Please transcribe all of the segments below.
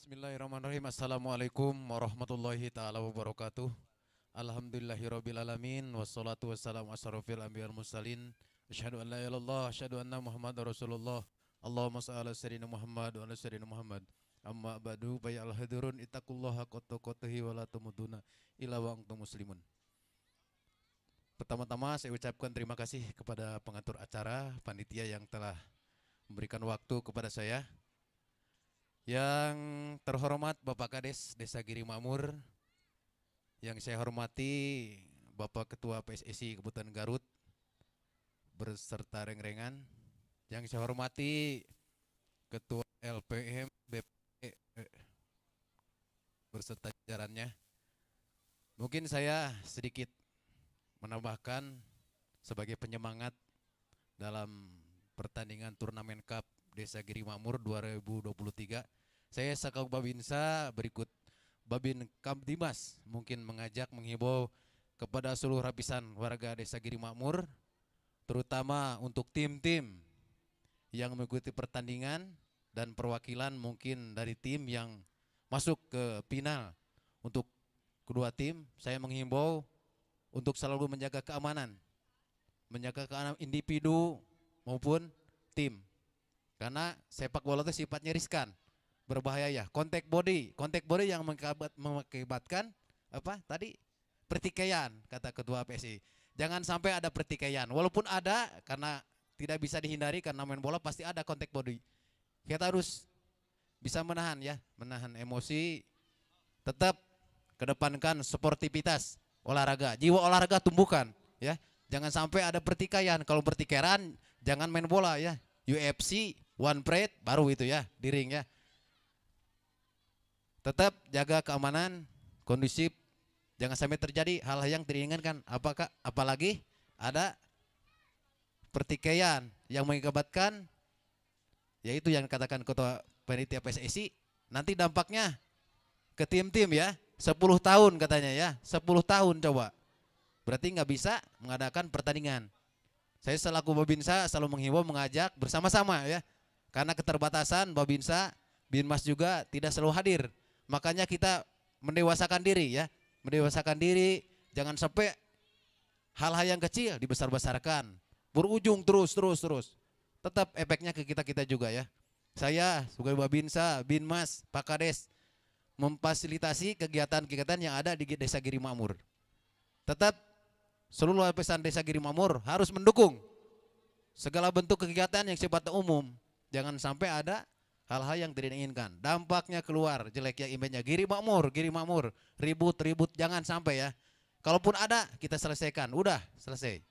Bismillahirrahmanirrahim. Assalamualaikum warahmatullahi taala wabarakatuh. Alhamdulillahirabbil wassalatu wassalamu asyrofil anbiya'il mursalin. Asyhadu an la ilaha illallah, asyhadu anna Muhammadar Rasulullah. Allahumma shalli ala sayyidina Muhammad wa ala sayyidina Muhammad. Amma ba'du bayal al hadirun ittaqullaha qattaqatihi wa la ilawang illa wa antum muslimun. Pertama-tama saya ucapkan terima kasih kepada pengatur acara, panitia yang telah memberikan waktu kepada saya yang terhormat Bapak Kades Desa Giri Makmur, yang saya hormati Bapak Ketua PSSI Kebutuhan Garut berserta reng-rengan, yang saya hormati Ketua LPM BP e, eh, berserta jarannya, Mungkin saya sedikit menambahkan sebagai penyemangat dalam pertandingan turnamen cup Desa Giri Makmur 2023. Saya Sakau Babinsa, berikut Babin Kamtimas mungkin mengajak menghibau kepada seluruh lapisan warga Desa Giri Makmur, terutama untuk tim-tim yang mengikuti pertandingan dan perwakilan mungkin dari tim yang masuk ke final untuk kedua tim. Saya menghimbau untuk selalu menjaga keamanan, menjaga keamanan individu maupun tim. Karena sepak bola itu sifatnya riskan, berbahaya ya. Kontak body, kontak body yang mengakibatkan apa tadi pertikaian kata ketua PSI. Jangan sampai ada pertikaian. Walaupun ada karena tidak bisa dihindari karena main bola pasti ada kontak body. Kita harus bisa menahan ya, menahan emosi. Tetap kedepankan sportivitas olahraga. Jiwa olahraga tumbuhkan ya. Jangan sampai ada pertikaian. Kalau pertikaian jangan main bola ya. UFC One Plate baru itu ya di ring ya. Tetap jaga keamanan, kondisi, jangan sampai terjadi hal, -hal yang diinginkan. Apakah apalagi ada pertikaian yang mengakibatkan yaitu yang katakan ketua panitia PSSI nanti dampaknya ke tim-tim ya 10 tahun katanya ya 10 tahun coba berarti nggak bisa mengadakan pertandingan saya selaku Babinsa selalu menghimbau mengajak bersama-sama ya karena keterbatasan Babinsa, Binmas juga tidak selalu hadir. Makanya kita mendewasakan diri ya, mendewasakan diri, jangan sampai hal-hal yang kecil dibesar-besarkan, berujung terus terus terus. Tetap efeknya ke kita-kita juga ya. Saya sebagai Babinsa, Binmas, Pak Kades memfasilitasi kegiatan-kegiatan yang ada di Desa Giri mamur Tetap seluruh lapisan Desa Giri mamur harus mendukung segala bentuk kegiatan yang sifatnya umum Jangan sampai ada hal-hal yang tidak diinginkan. Dampaknya keluar, jeleknya image-nya. Giri makmur, giri makmur, ribut-ribut, jangan sampai ya. Kalaupun ada, kita selesaikan. Udah, selesai.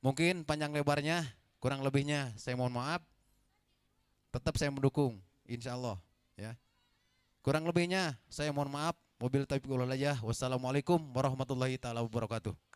Mungkin panjang lebarnya, kurang lebihnya saya mohon maaf. Tetap saya mendukung, insya Allah. Ya. Kurang lebihnya saya mohon maaf. Mobil taufiq aja. Wassalamualaikum warahmatullahi taala wabarakatuh.